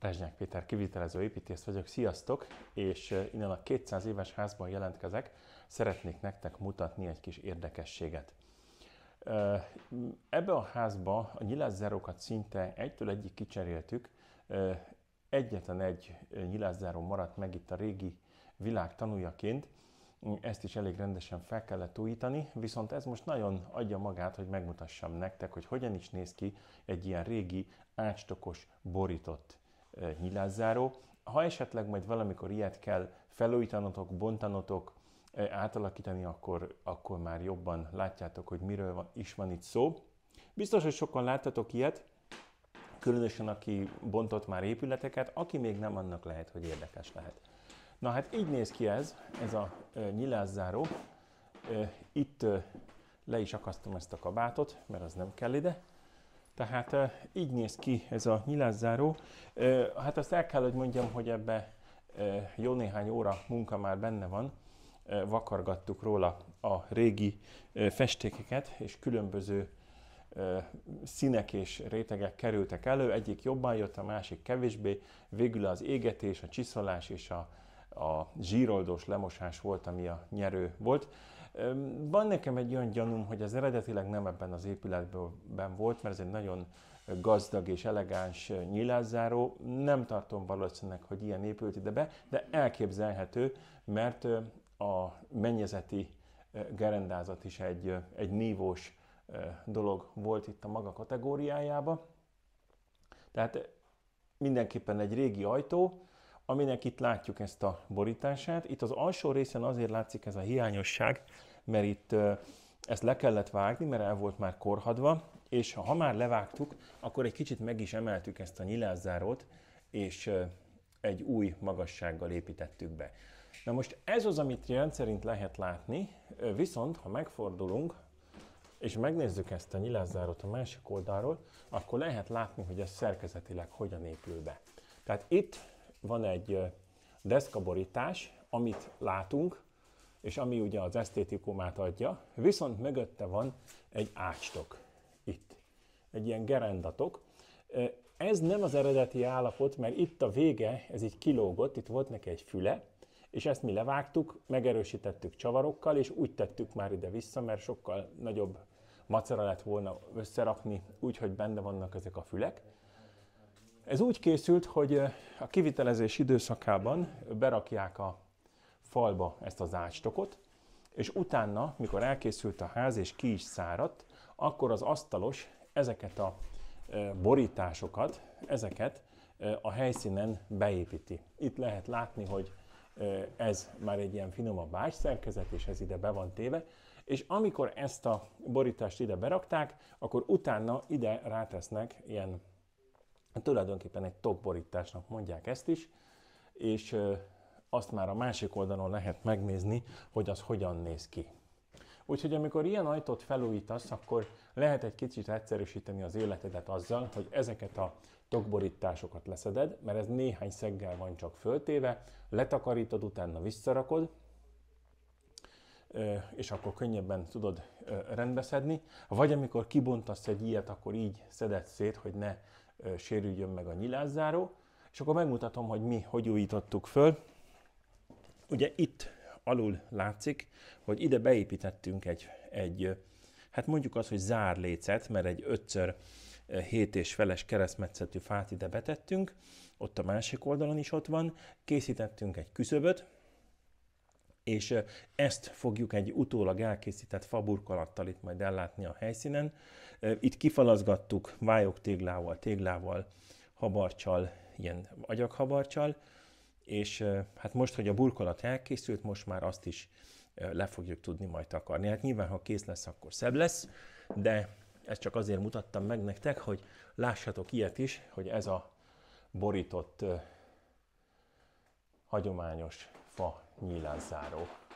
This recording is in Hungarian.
Rezsnyák Péter kivitelező építész vagyok, sziasztok, és innen a 200 éves házban jelentkezek. Szeretnék nektek mutatni egy kis érdekességet. Ebbe a házba a nyilászárókat szinte egytől egyik kicseréltük, egyetlen egy nyilászáró maradt meg itt a régi világ tanújaként, ezt is elég rendesen fel kellett újítani, viszont ez most nagyon adja magát, hogy megmutassam nektek, hogy hogyan is néz ki egy ilyen régi ácstokos borított nyilázzáró. Ha esetleg majd valamikor ilyet kell felújítanotok, bontanotok, átalakítani, akkor, akkor már jobban látjátok, hogy miről van, is van itt szó. Biztos, hogy sokan láttatok ilyet, különösen aki bontott már épületeket, aki még nem, annak lehet, hogy érdekes lehet. Na hát így néz ki ez, ez a nyilázzáró. itt le is akasztom ezt a kabátot, mert az nem kell ide. Tehát eh, így néz ki ez a nyilászáró. Eh, hát azt el kell, hogy mondjam, hogy ebbe eh, jó néhány óra munka már benne van. Vakargattuk róla a régi festékeket, és különböző színek és rétegek kerültek elő, egyik jobban jött, a másik kevésbé. Végül az égetés, a csiszolás és a, a zsíroldós lemosás volt, ami a nyerő volt. Van nekem egy olyan gyanúm, hogy ez eredetileg nem ebben az épületben volt, mert ez egy nagyon gazdag és elegáns nyilázzáró. Nem tartom valószínűleg, hogy ilyen épült ide be, de elképzelhető, mert a mennyezeti gerendázat is egy, egy nívós dolog volt itt a maga kategóriájába. Tehát mindenképpen egy régi ajtó, aminek itt látjuk ezt a borítását. Itt az alsó részen azért látszik ez a hiányosság, mert itt ezt le kellett vágni, mert el volt már korhadva, és ha már levágtuk, akkor egy kicsit meg is emeltük ezt a nyilázzárót, és egy új magassággal építettük be. Na most ez az, amit rendszerint lehet látni, viszont ha megfordulunk, és megnézzük ezt a nyilázzárót a másik oldalról, akkor lehet látni, hogy ez szerkezetileg hogyan épül be. Tehát itt van egy deszkaborítás, amit látunk, és ami ugye az esztétikumát adja, viszont mögötte van egy ácstok itt, egy ilyen gerendatok. Ez nem az eredeti állapot, mert itt a vége, ez így kilógott, itt volt neki egy füle, és ezt mi levágtuk, megerősítettük csavarokkal, és úgy tettük már ide vissza, mert sokkal nagyobb macera lett volna összerakni, úgyhogy benne vannak ezek a fülek. Ez úgy készült, hogy a kivitelezés időszakában berakják a falba ezt az ácstokot, és utána, mikor elkészült a ház és ki is száradt, akkor az asztalos ezeket a e, borításokat, ezeket e, a helyszínen beépíti. Itt lehet látni, hogy e, ez már egy ilyen finomabb ágy szerkezet, és ez ide be van téve, és amikor ezt a borítást ide berakták, akkor utána ide rátesznek ilyen, tulajdonképpen egy tokborításnak mondják ezt is, és azt már a másik oldalon lehet megnézni, hogy az hogyan néz ki. Úgyhogy amikor ilyen ajtót felújítasz, akkor lehet egy kicsit egyszerűsíteni az életedet azzal, hogy ezeket a tokborításokat leszeded, mert ez néhány szeggel van csak föltéve, letakarítod, utána visszarakod, és akkor könnyebben tudod rendbeszedni, vagy amikor kibontasz egy ilyet, akkor így szedett szét, hogy ne sérüljön meg a nyilázzáró, és akkor megmutatom, hogy mi hogy újítottuk föl. Ugye itt alul látszik, hogy ide beépítettünk egy, egy hát mondjuk az, hogy zárlécet, mert egy 5x7 eh, és feles keresztmetszetű fát ide betettünk, ott a másik oldalon is ott van, készítettünk egy küszöböt, és eh, ezt fogjuk egy utólag elkészített faburkolattal itt majd ellátni a helyszínen. Eh, itt kifalazgattuk vályok téglával, téglával, habarcsal, ilyen agyaghabarcsal, és hát most, hogy a burkolat elkészült, most már azt is le fogjuk tudni majd takarni. Hát nyilván, ha kész lesz, akkor szebb lesz, de ezt csak azért mutattam meg nektek, hogy lássatok ilyet is, hogy ez a borított hagyományos fa nyílászáró.